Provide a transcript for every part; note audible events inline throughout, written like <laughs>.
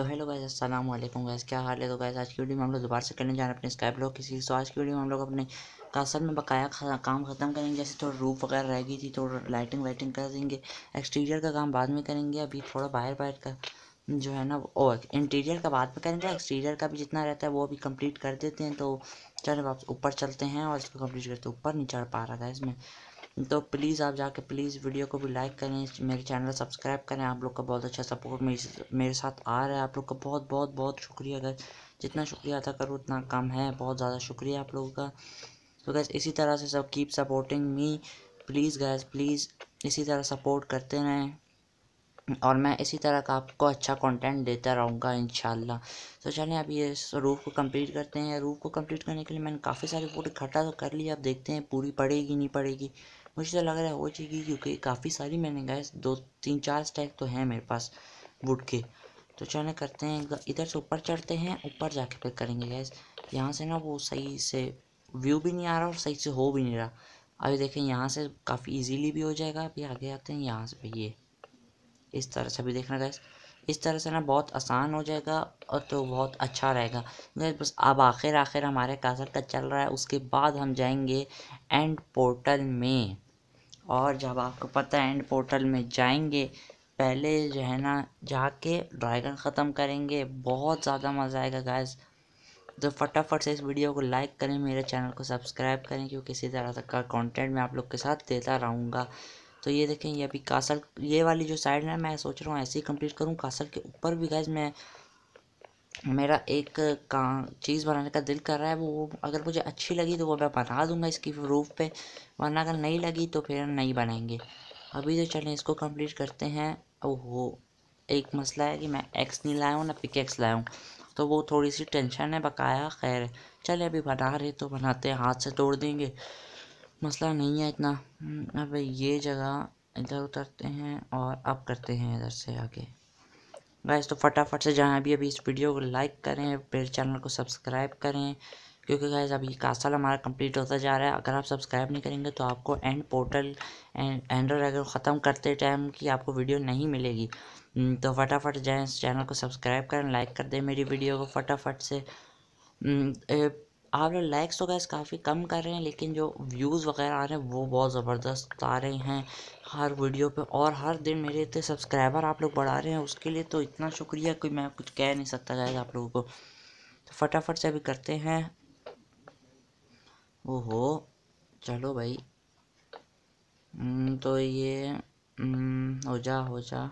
तो hello guys अस्सलाम वालेकुम गैस क्या हाल है तो गैस आज की वीडियो में हम लोग दोबारा से करने जा रहे हैं अपने स्काई ब्लॉक किसी तो आज की वीडियो में हम लोग अपने कासल में बकाया काम ख़त्म करेंगे जैसे थोड़ा रूफ वगैरह रह गई थी थोड़ा तो लाइटिंग वाइटिंग कर देंगे एक्सटीरियर का काम बाद में करेंगे अभी थोड़ा बाहर बाहर का जो है ना और इंटीरियर का बाद में करेंगे एक्सटीरियर का भी जितना रहता है वो अभी कंप्लीट कर देते हैं तो चलो वापस ऊपर चलते हैं और इसको कंप्लीट करते ऊपर नहीं चढ़ पा रहा था इसमें तो प्लीज़ आप जाके प्लीज़ वीडियो को भी लाइक करें मेरे चैनल सब्सक्राइब करें आप लोग का बहुत अच्छा सपोर्ट मेरे मेरे साथ आ रहा है आप लोग का बहुत बहुत बहुत शुक्रिया अगर जितना शुक्रिया अदा करूँ उतना कम है बहुत ज़्यादा शुक्रिया आप लोगों का तो गैस इसी तरह से सब keep supporting me please guys please इसी तरह सपोर्ट करते रहें और मैं इसी तरह का आपको अच्छा कंटेंट देता रहूँगा इन तो चलें अब ये रूफ को कंप्लीट करते हैं रूफ को कंप्लीट करने के लिए मैंने काफ़ी सारे फोटो इकट्ठा तो कर लिया अब देखते हैं पूरी पड़ेगी नहीं पड़ेगी मुझे तो लग रहा है वो चाहिए क्योंकि काफ़ी सारी मैंने गए दो तीन चार स्टैक तो हैं मेरे पास वुड के तो चलो करते हैं इधर से ऊपर चढ़ते हैं ऊपर जाके फिर करेंगे गैस यहाँ से ना वो सही से व्यू भी नहीं आ रहा और सही से हो भी नहीं रहा अभी देखें यहाँ से काफ़ी इजीली भी हो जाएगा अभी आगे आते हैं यहाँ से भैया इस तरह से भी देखना गैस इस तरह से ना बहुत आसान हो जाएगा और तो बहुत अच्छा रहेगा बस अब आखिर आखिर हमारे कासर का चल रहा है उसके बाद हम जाएंगे एंड पोर्टल में और जब आपको पता है एंड पोर्टल में जाएंगे पहले जो है ना जाके ड्रैगन ख़त्म करेंगे बहुत ज़्यादा मज़ा आएगा गैस तो फटाफट से इस वीडियो को लाइक करें मेरे चैनल को सब्सक्राइब करें क्योंकि इसी तरह का कंटेंट मैं आप लोग के साथ देता रहूँगा तो ये देखें ये अभी कासल ये वाली जो साइड है मैं सोच रहा हूँ ऐसे ही कंप्लीट करूँ कासल के ऊपर भी गैस मैं मेरा एक का चीज़ बनाने का दिल कर रहा है वो अगर मुझे अच्छी लगी तो वो मैं बना दूँगा इसकी रूफ पे वरना अगर नहीं लगी तो फिर नहीं बनाएंगे अभी तो चलें इसको कंप्लीट करते हैं ओहो एक मसला है कि मैं एक्स नहीं लाया हूँ ना पिक एक्स लाया हूँ तो वो थोड़ी सी टेंशन है बकाया खैर चले अभी बना रहे तो बनाते हैं हाथ से तोड़ देंगे मसला नहीं है इतना हम्म, अब ये जगह इधर उतरते हैं और अब करते हैं इधर से आगे गैस तो फटाफट से जहाँ भी अभी इस वीडियो को लाइक करें फिर चैनल को सब्सक्राइब करें क्योंकि गैस अभी कासल हमारा कंप्लीट होता जा रहा है अगर आप सब्सक्राइब नहीं करेंगे तो आपको एंड पोर्टल एंड एंड्रॉइड अगर ख़त्म करते टाइम की आपको वीडियो नहीं मिलेगी हम्म, तो फटाफट जाएँ इस चैनल को सब्सक्राइब करें लाइक कर दें मेरी वीडियो को फटाफट से हम्म, ए, आप लोग लाइक्स तो गैस काफ़ी कम कर रहे हैं लेकिन जो व्यूज़ वगैरह आ रहे हैं वो बहुत ज़बरदस्त आ रहे हैं हर वीडियो पे और हर दिन मेरे इतने सब्सक्राइबर आप लोग बढ़ा रहे हैं उसके लिए तो इतना शुक्रिया कि मैं कुछ कह नहीं सकता गैस आप लोगों को तो फटाफट से अभी करते हैं ओहो चलो भाई हम्म, तो ये हम्म, हो जा हो जा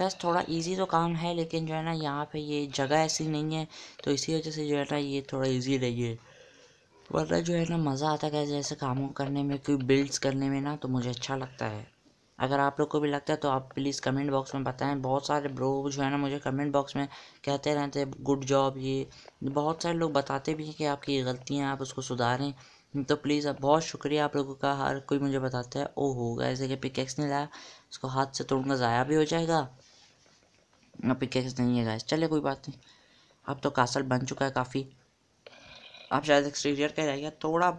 बस थोड़ा इजी तो काम है लेकिन जो है ना यहाँ पे ये जगह ऐसी नहीं है तो इसी वजह से जो है ना ये थोड़ा इजी रही है वरना जो है ना मज़ा आता है कैसे जैसे कामों करने में कोई बिल्ड्स करने में ना तो मुझे अच्छा लगता है अगर आप लोग को भी लगता है तो आप प्लीज़ कमेंट बॉक्स में बताएं बहुत सारे ब्रो जो है ना मुझे कमेंट बॉक्स में कहते रहते हैं गुड जॉब ये बहुत सारे लोग बताते भी हैं कि आपकी गलतियाँ आप उसको सुधारें तो प्लीज़ आप बहुत शुक्रिया आप लोगों का हर कोई मुझे बताता है ओ होगा ऐसे कि पिकेक्स नहीं लाया उसको हाथ से तोड़ूंगा ज़ाया भी हो जाएगा पिकेक्स नहीं है गाइस चले कोई बात नहीं अब तो कासल बन चुका है काफ़ी आप शायद एक्सटीरियर का ही रह गया थोड़ा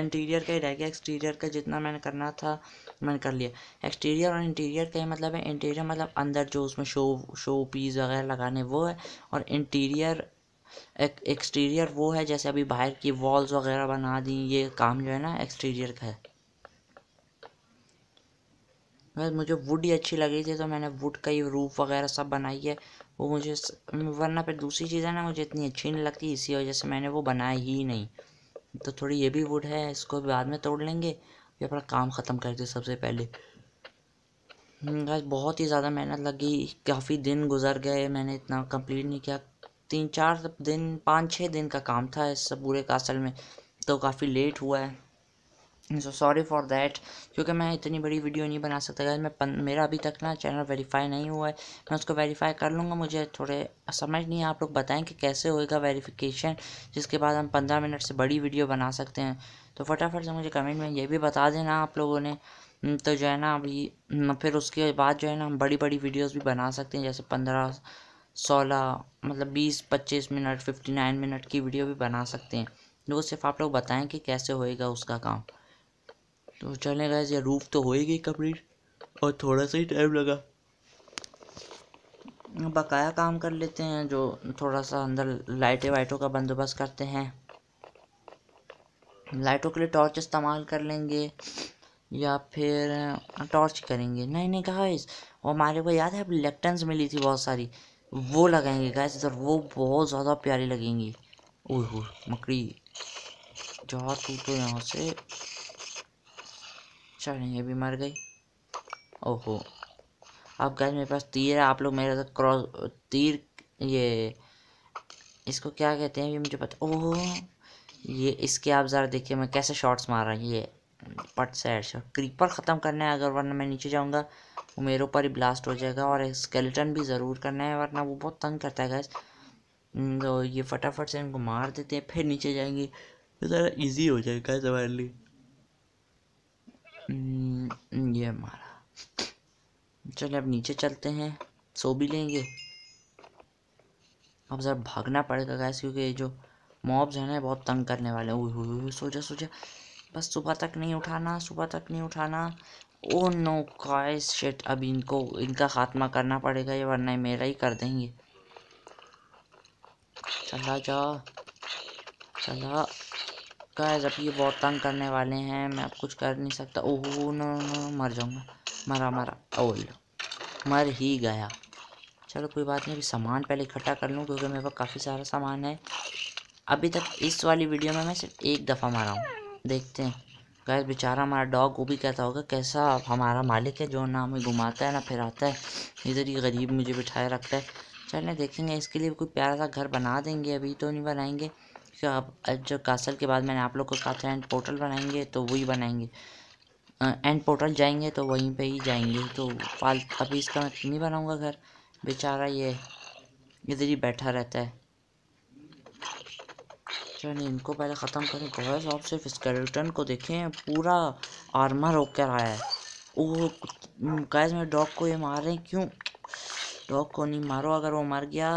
इंटीरियर का ही रह गया एक्सटीरियर का जितना मैंने करना था मैंने कर लिया एक्सटीरियर और इंटीरियर का ही मतलब है इंटीरियर मतलब अंदर जो उसमें शो शो पीस वगैरह लगाने वो है और इंटीरियर एक एक्सटीरियर वो है जैसे अभी बाहर की वॉल्स वगैरह बना दी ये काम जो है ना एक्सटीरियर का है बस मुझे वुड ही अच्छी लगी थी तो मैंने वुड का ही रूफ वगैरह सब बनाई है वो मुझे स... वरना फिर दूसरी चीज़ है ना मुझे इतनी अच्छी नहीं लगती इसी वजह से मैंने वो बनाया ही नहीं तो थोड़ी ये भी वुड है इसको बाद में तोड़ लेंगे ये अपना काम ख़त्म कर दे सबसे पहले हम्म, बस बहुत ही ज़्यादा मेहनत लगी काफ़ी दिन गुजर गए मैंने इतना कंप्लीट नहीं किया तीन चार दिन पाँच छः दिन का काम था इस पूरे कासल में तो काफ़ी लेट हुआ है सो सॉरी फॉर देट क्योंकि मैं इतनी बड़ी वीडियो नहीं बना सकता मैं मेरा अभी तक ना चैनल वेरीफाई नहीं हुआ है मैं उसको वेरीफाई कर लूँगा मुझे थोड़े समझ नहीं है आप लोग बताएं कि कैसे होएगा वेरिफिकेशन जिसके बाद हम पंद्रह मिनट से बड़ी वीडियो बना सकते हैं तो फटाफट से मुझे कमेंट में ये भी बता देना आप लोगों ने हम्म, तो जो है ना अभी फिर उसके बाद जो है ना हम बड़ी बड़ी वीडियोज़ भी बना सकते हैं जैसे पंद्रह सोलह मतलब बीस पच्चीस मिनट फिफ्टी नाइन मिनट की वीडियो भी बना सकते हैं वो सिर्फ आप लोग बताएं कि कैसे होएगा उसका काम तो चले गए ये रूफ तो होएगी कम्प्लीट और थोड़ा सा ही टाइम लगा बकाया काम कर लेते हैं जो थोड़ा सा अंदर लाइटें वाइटों का बंदोबस्त करते हैं लाइटों के लिए टॉर्च इस्तेमाल कर लेंगे या फिर टॉर्च करेंगे नहीं नहीं कहा इस हमारे को याद है अब इलेक्ट्रंस मिली थी बहुत सारी वो लगाएंगे गैस और वो बहुत ज़्यादा प्यारी लगेंगी ओह मकड़ी जा तू तो यहाँ से चल ये भी मर गई ओहो अब गैस मेरे पास तीर है आप लोग मेरे साथ क्रॉस तीर ये इसको क्या कहते हैं ये मुझे पता ओहो ये इसके आप ज़रा देखिए मैं कैसे शॉट्स मार रहा हूँ ये पट से क्रीपर ख़त्म करना है अगर वरना मैं नीचे जाऊँगा वो मेरे ऊपर ही ब्लास्ट हो जाएगा और स्केलेटन भी ज़रूर करना है वरना वो बहुत तंग करता है गैस हम्म, तो ये फटाफट से इनको मार देते हैं फिर नीचे जाएंगे तो ज़रा ईजी हो जाएगा हमारे लिए हम्म, ये हमारा चलिए अब नीचे चलते हैं सो भी लेंगे अब ज़रा भागना पड़ेगा गैस क्योंकि जो मॉब्स हैं ना बहुत तंग करने वाले हैं सोचा सोचा बस सुबह तक नहीं उठाना सुबह तक नहीं उठाना ओ नो गाइस शिट अब इनको इनका खात्मा करना पड़ेगा ये वरना मेरा ही कर देंगे चला जा चला गाइस अब ये बहुत तंग करने वाले हैं मैं अब कुछ कर नहीं सकता ओह नो नो मर जाऊंगा मरा मरा ओ लो मर ही गया चलो कोई बात नहीं अभी सामान पहले इकट्ठा कर लूँ क्योंकि मेरे पास काफ़ी सारा सामान है अभी तक इस वाली वीडियो में मैं सिर्फ एक दफ़ा मारा हूँ देखते हैं गैस बेचारा हमारा डॉग वो भी कहता होगा कैसा हमारा मालिक है जो ना हमें घुमाता है ना फिराता है इधर ही गरीब मुझे बिठाए रखता है चलें देखेंगे इसके लिए कोई प्यारा सा घर बना देंगे अभी तो नहीं बनाएंगे क्योंकि आप जो कासल के बाद मैंने आप लोग को कहा था एंड पोर्टल बनाएंगे तो वही बनाएंगे एंड पोर्टल जाएंगे तो वहीं पे ही जाएंगे तो फाल अभी इसका नहीं बनाऊँगा घर बेचारा ये इधर ही बैठा रहता है नहीं इनको पहले ख़त्म करें गॉयस आप सिर्फ स्केलेटन को देखें पूरा आर्मर होकर आया है वो गैस मेरे डॉग को ये मार रहे क्यों डॉग को नहीं मारो अगर वो मर गया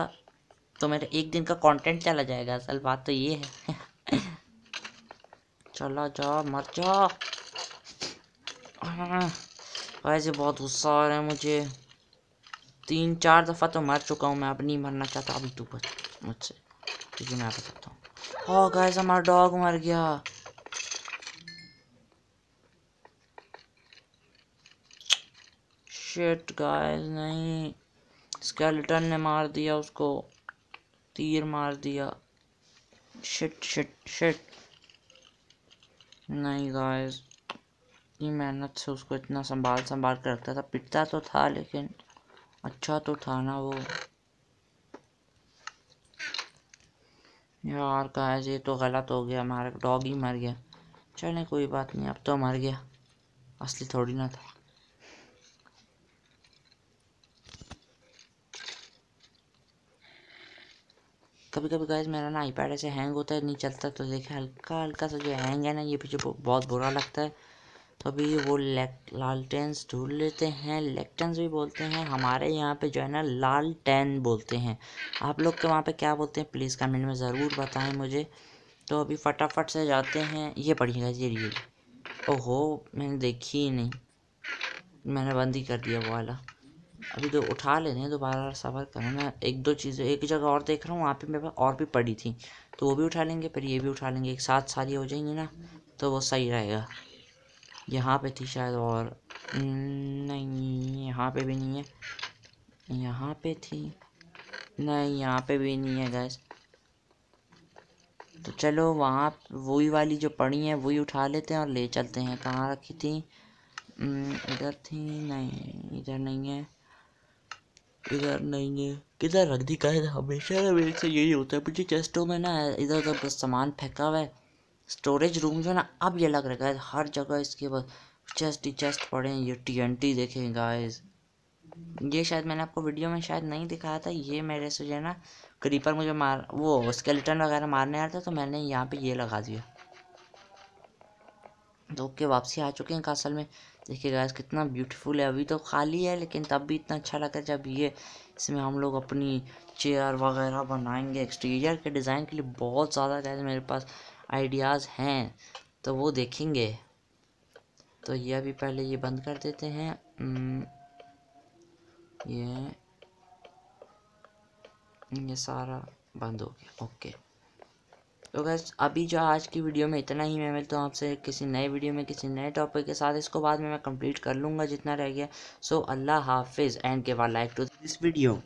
तो मेरे एक दिन का कंटेंट चला जाएगा असल बात तो ये है <laughs> चला जा मर जा वैसे बहुत गुस्सा आ रहा है मुझे तीन चार दफ़ा तो मर चुका हूँ मैं अब नहीं मरना चाहता अभी तू बच मुझसे क्योंकि मैं बताता ओ oh, गाइस हमारा डॉग मर गया शिट गाइस नहीं स्केलेटन ने मार दिया उसको तीर मार दिया शिट शिट शिट नहीं गाइस ये मेहनत से उसको इतना संभाल संभाल कर रखता था पिटता तो था लेकिन अच्छा तो था ना वो यार गाइस ये तो गलत हो गया हमारा डॉग ही मर गया चले कोई बात नहीं अब तो मर गया असली थोड़ी ना था कभी कभी गाइस मेरा ना आईपैड ऐसे हैंग होता है नहीं चलता तो देखे हल्का हल्का सा जो हैंग है ना ये पीछे बहुत बुरा लगता है तो अभी वो टेंस ढूंढ लेते हैं टेंस भी बोलते हैं हमारे यहाँ पे जो है ना लालटेन बोलते हैं आप लोग के वहाँ पे क्या बोलते हैं प्लीज़ कमेंट में ज़रूर बताएं मुझे तो अभी फटाफट से जाते हैं ये पढ़िएगा ये रील ओहो मैंने देखी ही नहीं मैंने बंद ही कर दिया वो वाला अभी तो उठा लेते हैं दोबारा सफ़र करें मैं एक दो चीज़ें एक जगह और देख रहा हूँ वहाँ पर मेरे पास और भी पड़ी थी तो वो भी उठा लेंगे फिर ये भी उठा लेंगे एक साथ सारी हो जाएंगी ना तो वो सही रहेगा यहाँ पे थी शायद और नहीं यहाँ पे भी नहीं है यहाँ पे थी नहीं यहाँ पे भी नहीं है गैस तो चलो वहाँ वही वाली जो पड़ी है वही उठा लेते हैं और ले चलते हैं कहाँ रखी थी इधर थी नहीं इधर नहीं है इधर नहीं है किधर रख दी गैस हमेशा मेरे से यही होता है मुझे चेस्टों में ना इधर उधर सामान फेंका हुआ है स्टोरेज रूम जो ना अब ये लग रहा है हर जगह इसके बाद चेस्ट ही चेस्ट पड़े हैं ये टी एन टी देखें गाइस ये शायद मैंने आपको वीडियो में शायद नहीं दिखाया था ये मेरे से जो है ना क्रीपर मुझे मार वो स्केलेटन वगैरह मारने आया था तो मैंने यहाँ पे ये लगा दिया तो ओके वापसी आ चुके हैं कासल में देखिए गाइस कितना ब्यूटीफुल है अभी तो खाली है लेकिन तब भी इतना अच्छा लगा जब ये इसमें हम लोग अपनी चेयर वगैरह बनाएंगे एक्सटीरियर के डिज़ाइन के लिए बहुत ज़्यादा गैस मेरे पास आइडियाज़ हैं तो वो देखेंगे तो ये अभी पहले ये बंद कर देते हैं ये ये सारा बंद हो गया ओके तो बस अभी जो आज की वीडियो में इतना ही मैं मिलता हूँ आपसे किसी नए वीडियो में किसी नए टॉपिक के साथ इसको बाद में मैं कंप्लीट कर लूँगा जितना रह गया सो अल्लाह हाफिज़ एंड के wife like to this video